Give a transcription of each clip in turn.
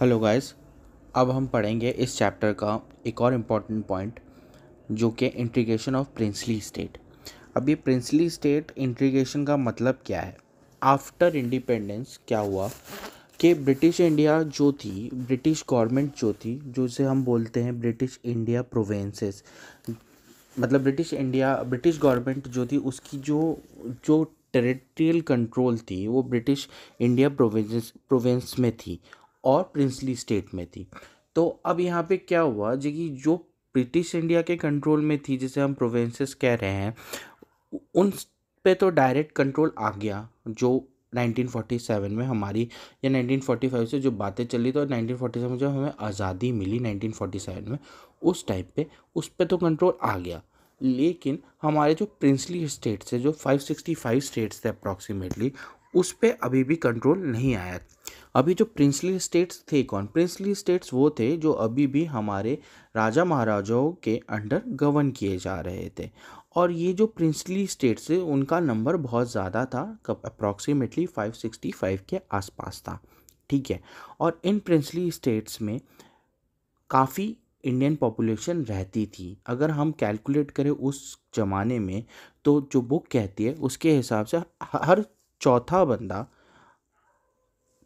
hello guys अब हम पढ़ेंगे इस चैप्टर का एक और इम्पॉर्टेंट पॉइंट जो कि इंट्रीगेशन ऑफ प्रिंसली स्टेट अब ये प्रिंसली स्टेट इंट्रीगेशन का मतलब क्या है आफ्टर इंडिपेंडेंस क्या हुआ कि ब्रिटिश इंडिया जो थी ब्रिटिश गवर्नमेंट जो थी जो जिसे हम बोलते हैं ब्रिटिश इंडिया प्रोवेंसेस मतलब ब्रिटिश इंडिया ब्रिटिश गवर्नमेंट जो थी उसकी जो जो टेरिटोरियल कंट्रोल थी वो ब्रिटिश इंडिया प्रोविंस प्रोविंस में थी और प्रिंसली स्टेट में थी तो अब यहाँ पे क्या हुआ जी कि जो ब्रिटिश इंडिया के कंट्रोल में थी जिसे हम प्रोविंसेस कह रहे हैं उन पे तो डायरेक्ट कंट्रोल आ गया जो 1947 में हमारी या 1945 से जो बातें चली तो 1947 में जब हमें आज़ादी मिली 1947 में उस टाइप पे उस पर तो कंट्रोल आ गया लेकिन हमारे जो प्रिंसली स्टेट्स है जो 565 स्टेट्स थे अप्रॉक्सीमेटली उस पर अभी भी कंट्रोल नहीं आया अभी जो प्रिंसली स्टेट्स थे कौन प्रिंसली स्टेट्स वो थे जो अभी भी हमारे राजा महाराजाओं के अंडर गवर्न किए जा रहे थे और ये जो प्रिंसली स्टेट्स थे उनका नंबर बहुत ज़्यादा था कब अप्रॉक्सीमेटली फाइव के आसपास था ठीक है और इन प्रिंसली स्टेट्स में काफ़ी इंडियन पॉपुलेशन रहती थी अगर हम कैलकुलेट करें उस ज़माने में तो जो बुक कहती है उसके हिसाब से हर चौथा बंदा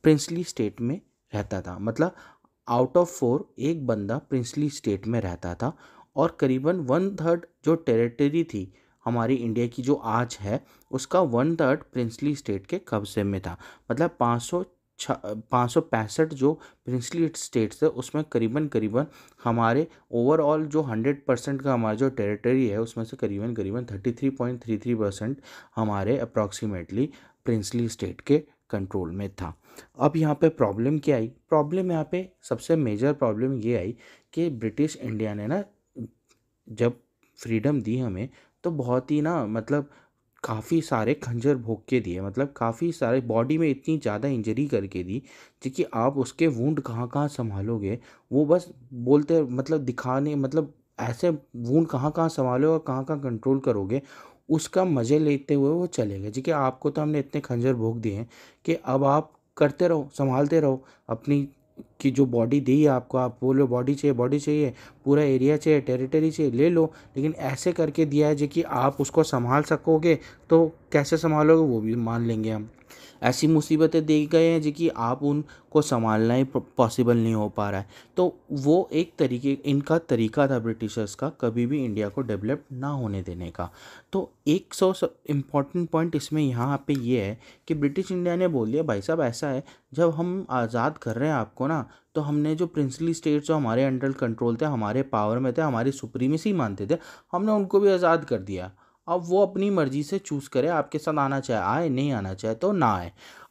प्रिंसली स्टेट में रहता था मतलब आउट ऑफ फोर एक बंदा प्रिंसली स्टेट में रहता था और करीबन वन थर्ड जो टेरिटरी थी हमारी इंडिया की जो आज है उसका वन थर्ड प्रिंसली स्टेट के कब्जे में था मतलब पाँच सौ पाँच सौ पैंसठ जो प्रिंसली स्टेट्स थे उसमें करीबन करीबन हमारे ओवरऑल जो हंड्रेड परसेंट का हमारा जो टेरिटरी है उसमें से करीबन करीबन thirty three point three three percent हमारे अप्रॉक्सीमेटली प्रिंसली स्टेट के कंट्रोल में था अब यहाँ पे प्रॉब्लम क्या आई प्रॉब्लम यहाँ पे सबसे मेजर प्रॉब्लम ये आई कि ब्रिटिश इंडिया ने ना जब फ्रीडम दी हमें तो बहुत ही ना मतलब काफ़ी सारे खंजर भोग के दिए मतलब काफ़ी सारे बॉडी में इतनी ज़्यादा इंजरी करके दी जो कि आप उसके वूंड कहाँ कहाँ संभालोगे वो बस बोलते मतलब दिखाने मतलब ऐसे वूंड कहाँ कहाँ संभालोगे और कहाँ कहाँ कंट्रोल करोगे उसका मज़े लेते हुए वो चले गए जी कि आपको तो हमने इतने खंजर भोग दिए हैं कि अब आप करते रहो संभालते रहो अपनी की जो बॉडी दी है आपको आप बोलो बॉडी चाहिए बॉडी चाहिए पूरा एरिया चाहिए टेरिटरी चाहिए ले लो लेकिन ऐसे करके दिया है जी कि आप उसको संभाल सकोगे तो कैसे संभालोगे वो भी मान लेंगे हम ऐसी मुसीबतें देख गए हैं जो कि आप उनको संभालना ही पॉसिबल नहीं हो पा रहा है तो वो एक तरीके इनका तरीका था ब्रिटिशर्स का कभी भी इंडिया को डेवलप ना होने देने का तो एक सौ इम्पॉर्टेंट पॉइंट इसमें यहाँ पे ये है कि ब्रिटिश इंडिया ने बोल दिया भाई साहब ऐसा है जब हम आज़ाद कर रहे हैं आपको ना तो हमने जो प्रिंसली स्टेट्स जो हमारे अंडर कंट्रोल थे हमारे पावर में थे हमारी सुप्रीमेसी मानते थे हमने उनको भी आज़ाद कर दिया अब वो अपनी मर्ज़ी से चूज़ करे आपके साथ आना चाहे आए नहीं आना चाहे तो ना आए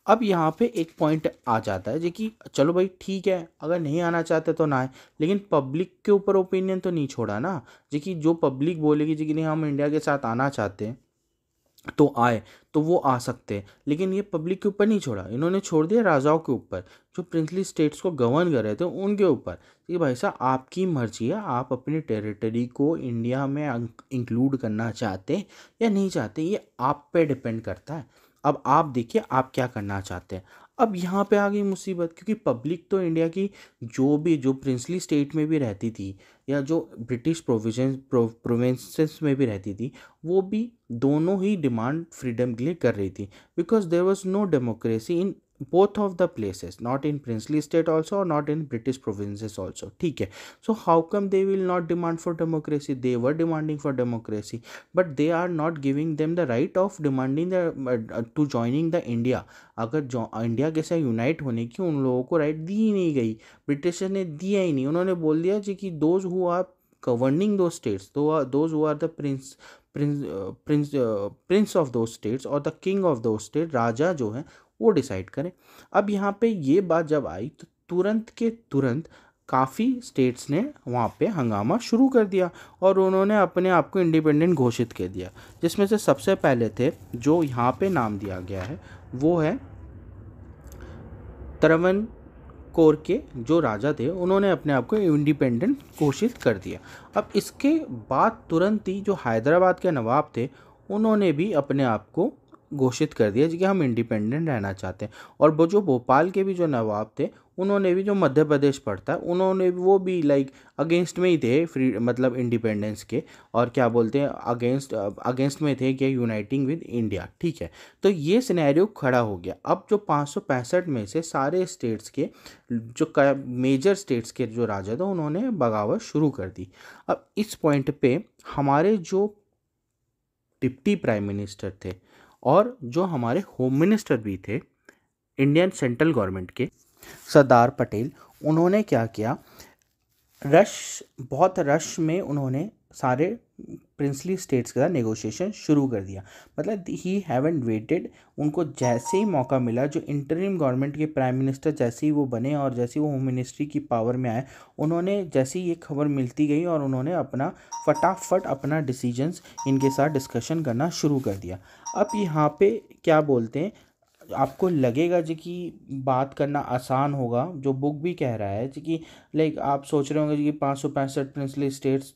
अब यहाँ पे एक पॉइंट आ जाता है जो कि चलो भाई ठीक है अगर नहीं आना चाहते तो ना आए लेकिन पब्लिक के ऊपर ओपिनियन तो नहीं छोड़ा ना जो कि जो पब्लिक बोलेगी जो कि नहीं हम इंडिया के साथ आना चाहते हैं तो आए तो वो आ सकते हैं लेकिन ये पब्लिक के ऊपर नहीं छोड़ा इन्होंने छोड़ दिया राजाओं के ऊपर जो प्रिंसली स्टेट्स को गवर्न कर रहे थे उनके ऊपर कि भाई साहब आपकी मर्जी है आप अपनी टेरिटरी को इंडिया में इंक्लूड अं-, करना चाहते या नहीं चाहते ये आप पे डिपेंड करता है अब आप देखिए आप क्या करना चाहते हैं अब यहाँ पे आ गई मुसीबत क्योंकि पब्लिक तो इंडिया की जो भी जो प्रिंसली स्टेट में भी रहती थी या जो ब्रिटिश प्रोविजन प्रोविंसेस में भी रहती थी वो भी दोनों ही डिमांड फ्रीडम के लिए कर रही थी because there was no democracy in both of the places not in princely state also not in British provinces also ठीक है so how come they will not demand for democracy they were demanding for democracy but they are not giving them the right of demanding to joining the India अगर जो India के साथ unite होने की उन लोगों को राइट दी ही नहीं गई ब्रिटिश ने दिया ही नहीं उन्होंने बोल दिया जी कि those who are governing those states those who are the prince prince prince prince of those states और the king of those state राजा जो है वो डिसाइड करें अब यहाँ पे ये बात जब आई तो तुरंत के तुरंत काफ़ी स्टेट्स ने वहाँ पे हंगामा शुरू कर दिया और उन्होंने अपने आप को इंडिपेंडेंट घोषित कर दिया जिसमें से सबसे पहले थे जो यहाँ पे नाम दिया गया है वो है त्रवन कोर के जो राजा थे उन्होंने अपने आप को इंडिपेंडेंट घोषित कर दिया अब इसके बाद तुरंत ही जो हैदराबाद के नवाब थे उन्होंने भी अपने आप को घोषित कर दिया कि हम इंडिपेंडेंट रहना चाहते हैं और वो जो भोपाल के भी जो नवाब थे उन्होंने भी जो मध्य प्रदेश पड़ता है उन्होंने वो भी लाइक अगेंस्ट में ही थे फ्री मतलब इंडिपेंडेंस के और क्या बोलते हैं अगेंस्ट अगेंस्ट में थे कि यूनाइटिंग विद इंडिया ठीक है तो ये सिनेरियो खड़ा हो गया अब जो पाँच में से सारे स्टेट्स के जो मेजर स्टेट्स के जो राजा थे उन्होंने बगावत शुरू कर दी अब इस पॉइंट पर हमारे जो डिप्टी प्राइम मिनिस्टर थे और जो हमारे होम मिनिस्टर भी थे इंडियन सेंट्रल गवर्नमेंट के सरदार पटेल उन्होंने क्या किया रश बहुत रश में उन्होंने सारे प्रिंसली स्टेट्स के साथ नेगोशिएशन शुरू कर दिया मतलब ही हैवन वेटेड उनको जैसे ही मौका मिला जो इंटरिम गवर्नमेंट के प्राइम मिनिस्टर जैसे ही वो बने और जैसे ही वो होम मिनिस्ट्री की पावर में आए उन्होंने जैसे ही ये खबर मिलती गई और उन्होंने अपना फटाफट अपना डिसीजंस इनके साथ डिस्कशन करना शुरू कर दिया अब यहाँ पे क्या बोलते हैं आपको लगेगा जी कि बात करना आसान होगा जो बुक भी कह रहा है जी कि लाइक आप सोच रहे होंगे जी कि पाँच सौ पैंसठ प्रिंसली स्टेट्स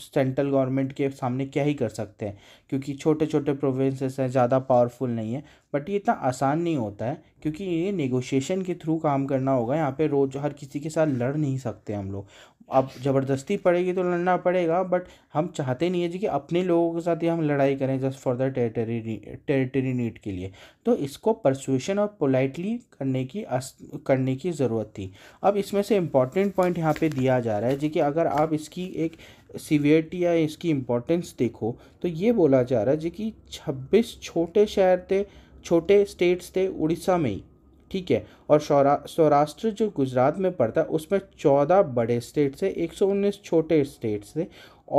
सेंट्रल गवर्नमेंट के सामने क्या ही कर सकते हैं क्योंकि छोटे छोटे प्रोविंसेस हैं ज़्यादा पावरफुल नहीं है बट ये इतना आसान नहीं होता है क्योंकि ये नेगोशिएशन के थ्रू काम करना होगा यहाँ पे रोज़ हर किसी के साथ लड़ नहीं सकते हम लोग अब ज़बरदस्ती पड़ेगी तो लड़ना पड़ेगा बट हम चाहते नहीं है जी कि अपने लोगों के साथ ही हम लड़ाई करें just for the territory territory need के लिए तो इसको परसुएशन और पोलाइटली करने की करने की ज़रूरत थी अब इसमें से इम्पॉर्टेंट पॉइंट यहाँ पे दिया जा रहा है जी कि अगर आप इसकी एक सीवियरिटी या इसकी इम्पोर्टेंस देखो तो ये बोला जा रहा है जी कि छब्बीस छोटे शहर थे छोटे स्टेट्स थे उड़ीसा में ही ठीक है और सौराष्ट्र जो गुजरात में पड़ता है उसमें चौदह बड़े स्टेट्स है एक सौ उन्नीस छोटे स्टेट्स थे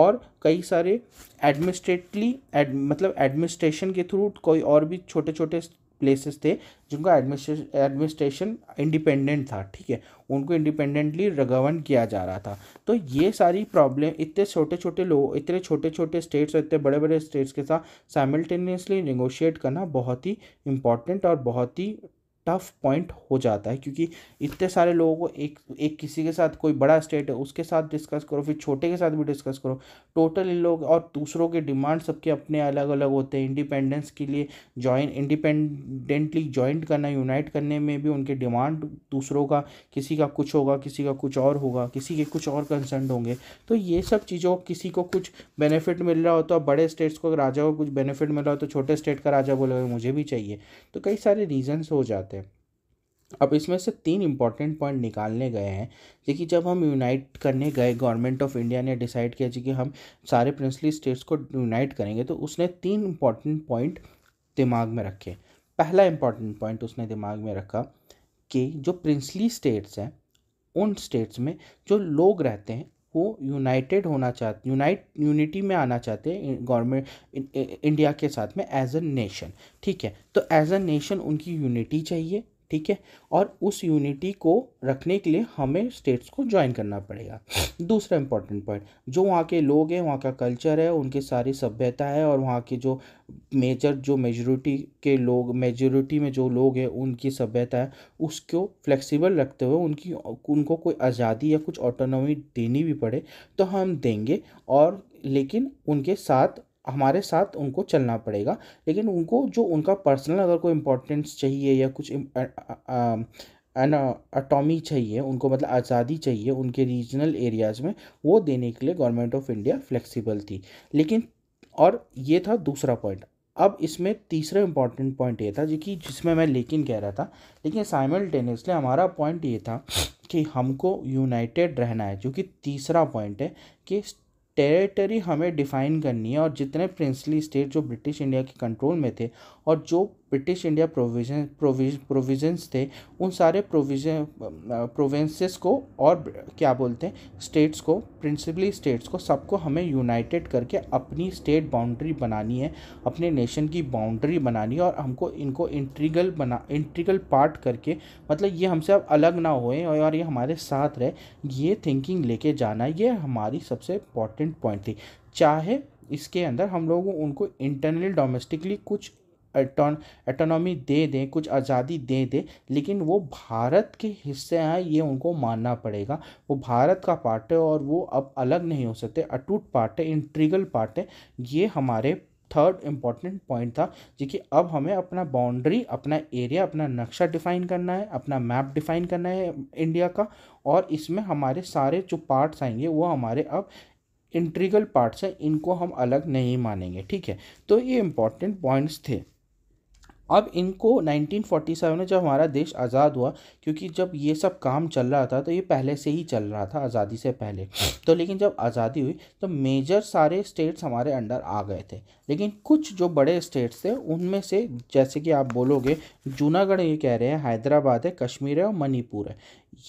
और कई सारे एडमिनिस्ट्रेटली एड, मतलब एडमिनिस्ट्रेशन के थ्रू कोई और भी छोटे छोटे प्लेसेस थे जिनका एडमिनिस्ट्रेशन इंडिपेंडेंट था ठीक है उनको इंडिपेंडेंटली रगवन किया जा रहा था तो ये सारी प्रॉब्लम इतने छोटे छोटे लोग इतने छोटे छोटे स्टेट्स और इतने बड़े बड़े स्टेट्स के साथ साइमल्टेनियसली निगोशिएट करना बहुत ही इंपॉर्टेंट और बहुत ही टफ पॉइंट हो जाता है क्योंकि इतने सारे लोगों को एक एक किसी के साथ कोई बड़ा स्टेट है उसके साथ डिस्कस करो फिर छोटे के साथ भी डिस्कस करो टोटल इन लोग और दूसरों के डिमांड सबके अपने अलग अलग होते हैं इंडिपेंडेंस के लिए जॉइन इंडिपेंडेंटली जॉइंट करना यूनाइट करने में भी उनके डिमांड दूसरों का किसी का कुछ होगा किसी का कुछ और होगा किसी के कुछ और कंसर्न होंगे तो ये सब चीज़ों किसी को कुछ बेनिफिट मिल रहा हो तो बड़े स्टेट्स को राजा को कुछ बेनिफिट मिल रहा हो तो छोटे स्टेट का राजा बोलेगा मुझे भी चाहिए तो कई सारे रीजन्स हो जाते हैं अब इसमें से तीन इंपॉर्टेंट पॉइंट निकालने गए हैं देखिए जब हम यूनाइट करने गए गवर्नमेंट ऑफ इंडिया ने डिसाइड किया जी कि हम सारे प्रिंसली स्टेट्स को यूनाइट करेंगे तो उसने तीन इंपॉर्टेंट पॉइंट दिमाग में रखे पहला इंपॉर्टेंट पॉइंट उसने दिमाग में रखा कि जो प्रिंसली स्टेट्स हैं उन स्टेट्स में जो लोग रहते हैं वो यूनाइटेड होना चाहते यूनाइट यूनिटी में आना चाहते हैं गवर्नमेंट इंडिया के साथ में एज अ नेशन ठीक है तो एज अ नेशन उनकी यूनिटी चाहिए ठीक है और उस यूनिटी को रखने के लिए हमें स्टेट्स को ज्वाइन करना पड़ेगा दूसरा इम्पॉर्टेंट पॉइंट जो वहाँ के लोग हैं वहाँ का कल्चर है उनके सारी सभ्यता है और वहाँ के जो मेजर जो मेजोरिटी के लोग मेजोरिटी में जो लोग हैं उनकी सभ्यता है उसको फ्लेक्सिबल रखते हुए उनकी उनको कोई आज़ादी या कुछ ऑटोनॉमी देनी भी पड़े तो हम देंगे और लेकिन उनके साथ हमारे साथ उनको चलना पड़ेगा लेकिन उनको जो उनका पर्सनल अगर कोई इम्पोर्टेंस चाहिए या कुछ अटोमी चाहिए उनको मतलब आज़ादी चाहिए उनके रीजनल एरियाज़ में वो देने के लिए गवर्नमेंट ऑफ इंडिया फ्लेक्सिबल थी लेकिन और ये था दूसरा पॉइंट अब इसमें तीसरा इम्पॉर्टेंट पॉइंट ये था जो कि जिसमें मैं लेकिन कह रहा था लेकिन साइमल्टेनियसली हमारा पॉइंट ये था कि हमको यूनाइटेड रहना है जो कि तीसरा पॉइंट है कि टेरेटरी हमें डिफ़ाइन करनी है और जितने प्रिंसली स्टेट जो ब्रिटिश इंडिया के कंट्रोल में थे और जो ब्रिटिश इंडिया प्रोविजन प्रोविजंस थे उन सारे प्रोविजन प्रोविंसेस को और क्या बोलते हैं स्टेट्स को प्रिंसिपली स्टेट्स को सबको हमें यूनाइटेड करके अपनी स्टेट बाउंड्री बनानी है अपने नेशन की बाउंड्री बनानी है और हमको इनको इंट्रीगल बना इंट्रीगल पार्ट करके मतलब ये हमसे अब अलग ना होए और ये हमारे साथ रहे ये थिंकिंग लेके जाना ये हमारी सबसे इंपॉर्टेंट पॉइंट थी चाहे इसके अंदर हम लोग उनको इंटरनली डोमेस्टिकली कुछ एटोनॉमी दे दें कुछ आज़ादी दे दें लेकिन वो भारत के हिस्से हैं ये उनको मानना पड़ेगा वो भारत का पार्ट है और वो अब अलग नहीं हो सकते अटूट पार्ट है इंट्रीगल पार्ट है ये हमारे थर्ड इम्पॉर्टेंट पॉइंट था जो कि अब हमें अपना बाउंड्री अपना एरिया अपना नक्शा डिफाइन करना है अपना मैप डिफाइन करना है इंडिया का और इसमें हमारे सारे जो पार्ट्स आएंगे वो हमारे अब इंट्रीगल पार्ट्स हैं इनको हम अलग नहीं मानेंगे ठीक है तो ये इम्पॉर्टेंट पॉइंट्स थे अब इनको 1947 में जब हमारा देश आज़ाद हुआ क्योंकि जब ये सब काम चल रहा था तो ये पहले से ही चल रहा था आज़ादी से पहले तो लेकिन जब आज़ादी हुई तो मेजर सारे स्टेट्स हमारे अंडर आ गए थे लेकिन कुछ जो बड़े स्टेट्स थे उनमें से जैसे कि आप बोलोगे जूनागढ़ ये कह रहे हैं हैदराबाद है कश्मीर है और मणिपुर है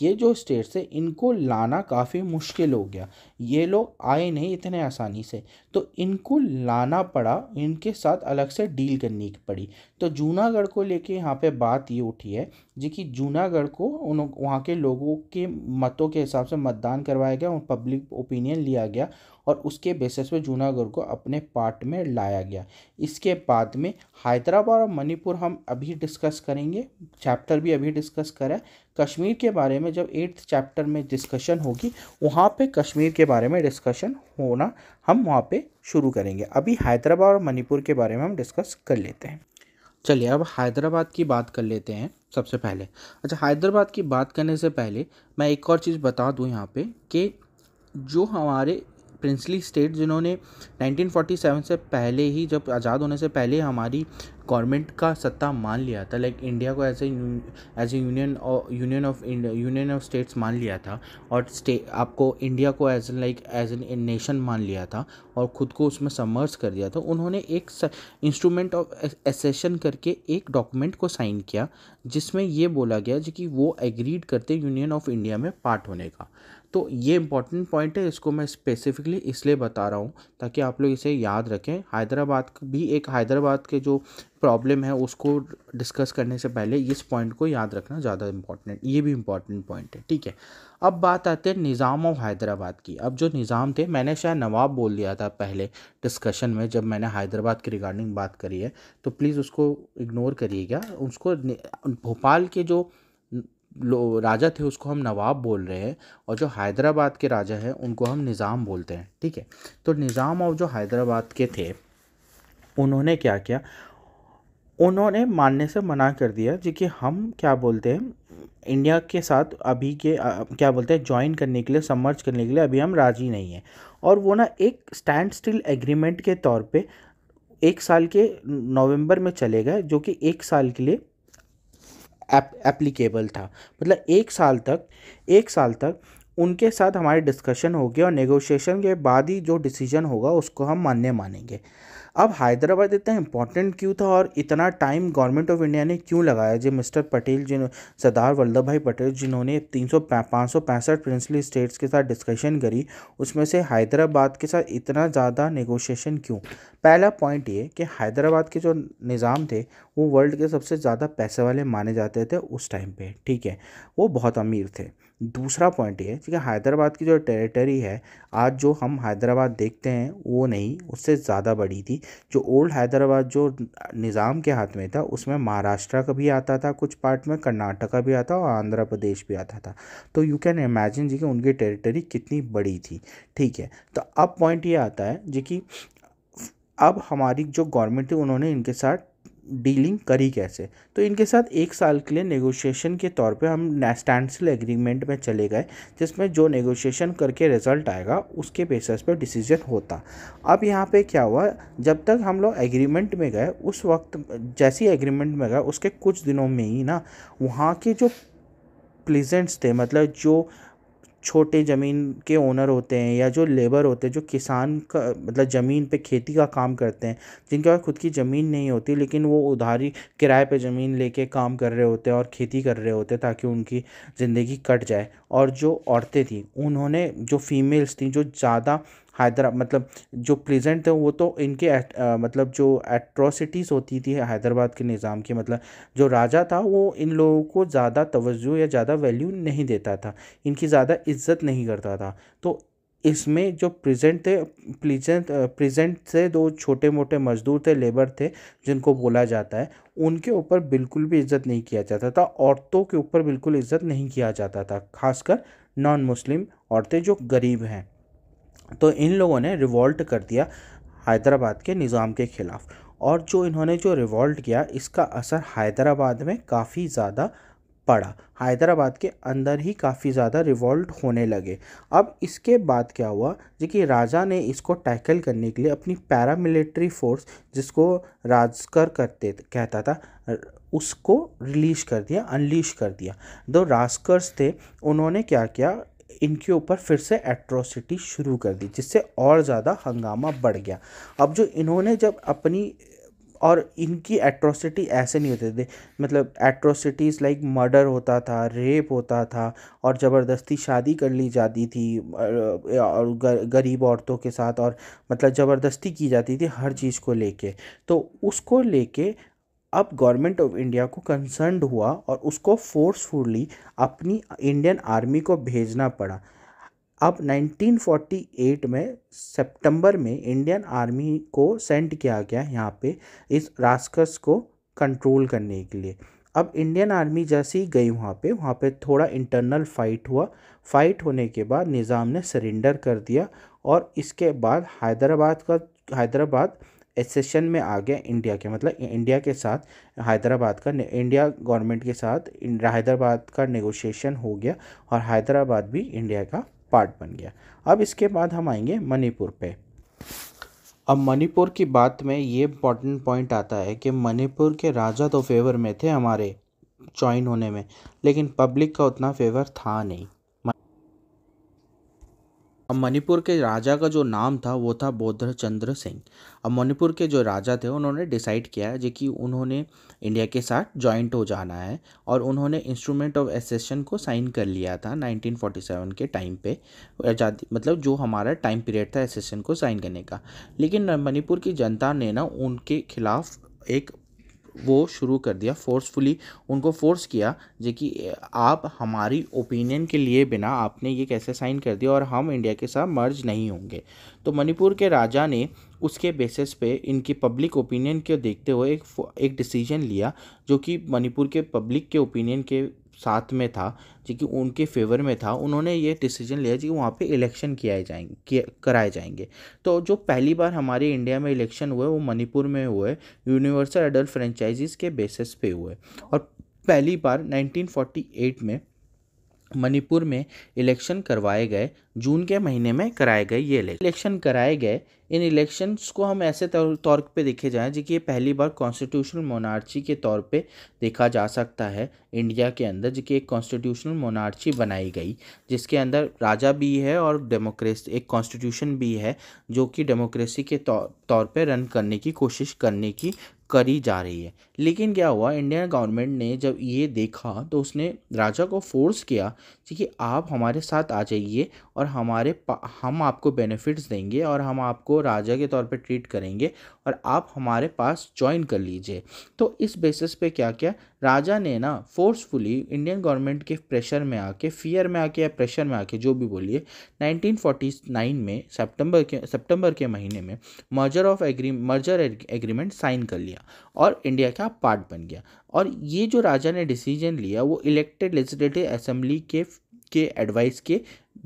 ये जो स्टेट्स थे इनको लाना काफ़ी मुश्किल हो गया ये लोग आए नहीं इतने आसानी से तो इनको लाना पड़ा इनके साथ अलग से डील करनी पड़ी तो जूनागढ़ को लेके यहाँ पे बात ये उठी है जी कि जूनागढ़ को उन वहाँ के लोगों के मतों के हिसाब से मतदान करवाया गया और पब्लिक ओपिनियन लिया गया और उसके बेसिस पे जूनागढ़ को अपने पार्ट में लाया गया इसके बाद में हैदराबाद और मणिपुर हम अभी डिस्कस करेंगे चैप्टर भी अभी डिस्कस करा कश्मीर के बारे में जब एट्थ चैप्टर में डिस्कशन होगी वहाँ पे कश्मीर के बारे में डिस्कशन होना हम वहाँ पे शुरू करेंगे अभी हैदराबाद और मणिपुर के बारे में हम डिस्कस कर लेते हैं चलिए अब हैदराबाद की बात कर लेते हैं सबसे पहले अच्छा हैदराबाद की बात करने से पहले मैं एक और चीज़ बता दूँ यहाँ पे कि जो हमारे प्रिंसली स्टेट जिन्होंने 1947 से पहले ही जब आज़ाद होने से पहले हमारी गवर्नमेंट का सत्ता मान लिया था लाइक इंडिया को as as a union union of union of states मान लिया था और स्टे आपको इंडिया को as like as a nation मान लिया था और ख़ुद को उसमें समर्स कर दिया था उन्होंने एक इंस्ट्रूमेंट ऑफ एसेशन करके एक डॉक्यूमेंट को साइन किया जिसमें ये बोला गया जो कि वो एग्रीड करते यूनियन ऑफ इंडिया में पार्ट होने का तो ये इंपॉर्टेंट पॉइंट है इसको मैं स्पेसिफिकली इसलिए बता रहा हूँ ताकि आप लोग इसे याद रखें हैदराबाद भी एक हैदराबाद के जो प्रॉब्लम है उसको डिस्कस करने से पहले इस पॉइंट को याद रखना ज़्यादा इम्पॉर्टेंट ये भी इम्पॉर्टेंट पॉइंट है ठीक है अब बात आते हैं निज़ाम ऑफ हैदराबाद की अब जो निज़ाम थे मैंने शायद नवाब बोल दिया था पहले डिस्कशन में जब मैंने हैदराबाद की रिगार्डिंग बात करी है तो प्लीज़ उसको इग्नोर करिएगा उसको भोपाल के जो राजा थे उसको हम नवाब बोल रहे हैं और जो हैदराबाद के राजा हैं उनको हम निज़ाम बोलते हैं ठीक है तो निज़ाम और जो हैदराबाद के थे उन्होंने क्या किया उन्होंने मानने से मना कर दिया जी कि हम क्या बोलते हैं इंडिया के साथ अभी के आ, क्या बोलते हैं ज्वाइन करने के लिए समर्ज करने के लिए अभी हम राजी नहीं हैं और वो ना एक स्टैंड स्टिल एग्रीमेंट के तौर पे एक साल के नवंबर में चले गए जो कि एक साल के लिए एप्लीकेबल था मतलब एक साल तक एक साल तक उनके साथ हमारी डिस्कशन होगी और नेगोशिएशन के बाद ही जो डिसीजन होगा उसको हम मान्य मानेंगे अब हैदराबाद इतना इंपॉर्टेंट क्यों था और इतना टाइम गवर्नमेंट ऑफ इंडिया ने क्यों लगाया जो मिस्टर पटेल जिन सरदार वल्लभ भाई पटेल जिन्होंने तीन सौ पाँच सौ पैंसठ प्रिंसली स्टेट्स के साथ डिस्कशन करी उसमें से हैदराबाद के साथ इतना ज़्यादा नेगोशिएशन क्यों पहला पॉइंट ये कि हैदराबाद के जो निज़ाम थे वो वर्ल्ड के सबसे ज़्यादा पैसे वाले माने जाते थे उस टाइम पे ठीक है वो बहुत अमीर थे दूसरा पॉइंट ये है कि हैदराबाद की जो टेरिटरी है आज जो हम हैदराबाद देखते हैं वो नहीं उससे ज़्यादा बड़ी थी जो ओल्ड हैदराबाद जो निज़ाम के हाथ में था उसमें महाराष्ट्र का भी आता था कुछ पार्ट में कर्नाटका भी आता और आंध्र प्रदेश भी आता था तो यू कैन इमेजिन जी कि उनकी टेरिटरी कितनी बड़ी थी ठीक है तो अब पॉइंट ये आता है जी कि अब हमारी जो गवर्नमेंट थी उन्होंने इनके साथ डीलिंग करी कैसे तो इनके साथ एक साल के लिए नेगोशिएशन के तौर पे हम स्टैंडसिल एग्रीमेंट में चले गए जिसमें जो नेगोशिएशन करके रिजल्ट आएगा उसके बेसिस पे डिसीजन होता अब यहाँ पे क्या हुआ जब तक हम लोग एग्रीमेंट में गए उस वक्त जैसी एग्रीमेंट में गए उसके कुछ दिनों में ही ना वहाँ के जो प्लेजेंट्स थे मतलब जो छोटे ज़मीन के ओनर होते हैं या जो लेबर होते हैं जो किसान का मतलब ज़मीन पे खेती का काम करते हैं जिनके पास खुद की ज़मीन नहीं होती लेकिन वो उधारी किराए पे ज़मीन लेके काम कर रहे होते हैं और खेती कर रहे होते हैं ताकि उनकी ज़िंदगी कट जाए और जो औरतें थीं उन्होंने जो फीमेल्स थी जो ज़्यादा हैदरा मतलब जो प्रेजेंट थे वो तो इनके आ, मतलब जो एट्रोसिटीज़ होती थी हैदराबाद के निज़ाम के मतलब जो राजा था वो इन लोगों को ज़्यादा तवज्जो या ज़्यादा वैल्यू नहीं देता था इनकी ज़्यादा इज्जत नहीं करता था तो इसमें जो प्रेजेंट थे प्रेजेंट प्रेजेंट से दो छोटे मोटे मजदूर थे लेबर थे जिनको बोला जाता है उनके ऊपर बिल्कुल भी इज़्ज़त नहीं किया जाता था औरतों के ऊपर बिल्कुल इज़्ज़त नहीं किया जाता था खासकर नॉन मुस्लिम औरतें जो गरीब हैं तो इन लोगों ने रिवॉल्ट कर दिया हैदराबाद के निज़ाम के ख़िलाफ़ और जो इन्होंने जो रिवॉल्ट किया इसका असर हैदराबाद में काफ़ी ज़्यादा पड़ा हैदराबाद के अंदर ही काफ़ी ज़्यादा रिवॉल्ट होने लगे अब इसके बाद क्या हुआ जो कि राजा ने इसको टैकल करने के लिए अपनी पैरामिलिट्री फोर्स जिसको राजकर करते कहता था उसको रिलीज कर दिया अनलीश कर दिया दो तो राजकर्स थे उन्होंने क्या किया इनके ऊपर फिर से एट्रोसिटी शुरू कर दी जिससे और ज़्यादा हंगामा बढ़ गया अब जो इन्होंने जब अपनी और इनकी एट्रोसिटी ऐसे नहीं होते थे मतलब एट्रोसिटीज़ लाइक मर्डर होता था रेप होता था और ज़बरदस्ती शादी कर ली जाती थी और गरीब औरतों के साथ और मतलब ज़बरदस्ती की जाती थी हर चीज़ को लेके तो उसको लेके अब गवर्नमेंट ऑफ इंडिया को कंसर्न हुआ और उसको फोर्सफुली अपनी इंडियन आर्मी को भेजना पड़ा अब 1948 में सितंबर में इंडियन आर्मी को सेंड किया गया यहाँ पे इस रास्कस को कंट्रोल करने के लिए अब इंडियन आर्मी जैसे ही गई वहाँ पे वहाँ पे थोड़ा इंटरनल फाइट हुआ फाइट होने के बाद निज़ाम ने सरेंडर कर दिया और इसके बाद हैदराबाद का हैदराबाद एसेशन में आ गया इंडिया के मतलब इंडिया के साथ हैदराबाद का इंडिया गवर्नमेंट के साथ हैदराबाद का नेगोशिएशन हो गया और हैदराबाद भी इंडिया का पार्ट बन गया अब इसके बाद हम आएंगे मणिपुर पे अब मणिपुर की बात में ये इम्पॉर्टेंट पॉइंट आता है कि मणिपुर के राजा तो फेवर में थे हमारे जॉइन होने में लेकिन पब्लिक का उतना फेवर था नहीं अब मणिपुर के राजा का जो नाम था वो था बोधर चंद्र सिंह अब मणिपुर के जो राजा थे उन्होंने डिसाइड किया है कि उन्होंने इंडिया के साथ जॉइंट हो जाना है और उन्होंने इंस्ट्रूमेंट ऑफ एसेशन को साइन कर लिया था 1947 के टाइम पे आज़ादी मतलब जो हमारा टाइम पीरियड था एसेशन को साइन करने का लेकिन मणिपुर की जनता ने ना उनके खिलाफ एक वो शुरू कर दिया फोर्सफुली उनको फोर्स किया जो कि आप हमारी ओपिनियन के लिए बिना आपने ये कैसे साइन कर दिया और हम इंडिया के साथ मर्ज नहीं होंगे तो मणिपुर के राजा ने उसके बेसिस पे इनकी पब्लिक ओपिनियन को देखते हुए एक एक डिसीजन लिया जो कि मणिपुर के पब्लिक के ओपिनियन के साथ में था जो कि उनके फेवर में था उन्होंने ये डिसीजन लिया कि वहाँ पे इलेक्शन किया जाएंगे कराए जाएंगे तो जो पहली बार हमारे इंडिया में इलेक्शन हुए वो मणिपुर में हुए यूनिवर्सल एडल्ट फ्रेंचाइजीज़ के बेसिस पे हुए और पहली बार 1948 में मणिपुर में इलेक्शन करवाए गए जून के महीने में कराए गए ये इलेक्शन कराए गए इन इलेक्शंस को हम ऐसे तौर पे देखे जाएँ जो कि ये पहली बार कॉन्स्टिट्यूशनल मोनार्ची के तौर पे देखा जा सकता है इंडिया के अंदर जो कि एक कॉन्स्टिट्यूशनल मोनार्ची बनाई गई जिसके अंदर राजा भी है और डेमोक्रेसी एक कॉन्स्टिट्यूशन भी है जो कि डेमोक्रेसी के तौर पर रन करने की कोशिश करने की करी जा रही है लेकिन क्या हुआ इंडियन गवर्नमेंट ने जब ये देखा तो उसने राजा को फोर्स किया ठीक है आप हमारे साथ आ जाइए और हमारे हम आपको बेनिफिट्स देंगे और हम आपको राजा के तौर पे ट्रीट करेंगे और आप हमारे पास ज्वाइन कर लीजिए तो इस बेसिस पे क्या क्या राजा ने ना फोर्सफुली इंडियन गवर्नमेंट के प्रेशर में आके फियर में आके या प्रेशर में आके जो भी बोलिए 1949 में सितंबर के सितंबर के महीने में merger of agree merger agreement sign कर लिया और इंडिया का पार्ट बन गया और ये जो राजा ने डिसीजन लिया वो इलेक्टेड लेजिस्लेटिव असेंबली के के एडवाइस के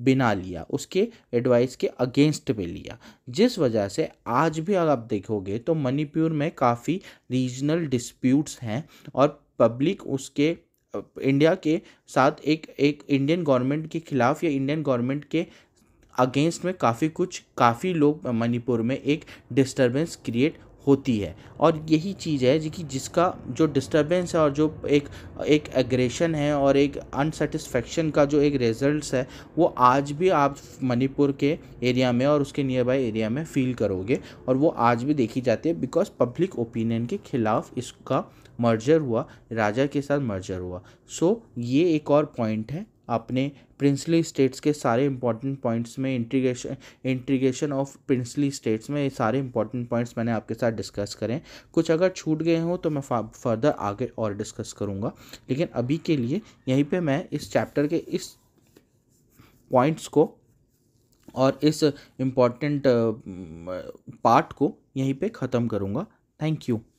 बिना लिया उसके एडवाइस के अगेंस्ट में लिया जिस वजह से आज भी अगर आप देखोगे तो मणिपुर में काफ़ी रीजनल डिस्प्यूट्स हैं और पब्लिक उसके इंडिया के साथ एक एक इंडियन गवर्नमेंट के खिलाफ या इंडियन गवर्नमेंट के अगेंस्ट में काफ़ी कुछ काफ़ी लोग मणिपुर में एक डिस्टरबेंस क्रिएट होती है और यही चीज़ है कि जिसका जो डिस्टर्बेंस है और जो एक एक एग्रेशन है और एक अनसेटिस्फेक्शन का जो एक रिजल्ट्स है वो आज भी आप मणिपुर के एरिया में और उसके नियर बाई एरिया में फील करोगे और वो आज भी देखी जाती है बिकॉज पब्लिक ओपिनियन के खिलाफ इसका मर्जर हुआ राजा के साथ मर्जर हुआ सो so, ये एक और पॉइंट है अपने प्रिंसली स्टेट्स के सारे इंपॉर्टेंट पॉइंट्स में integration integration of princely states में ये सारे इंपॉर्टेंट पॉइंट्स मैंने आपके साथ डिस्कस करें कुछ अगर छूट गए हों तो मैं फर्दर आगे और डिस्कस करूँगा लेकिन अभी के लिए यहीं पर मैं इस चैप्टर के इस पॉइंट्स को और इस इम्पॉर्टेंट पार्ट uh, को यहीं पे ख़त्म करूँगा थैंक यू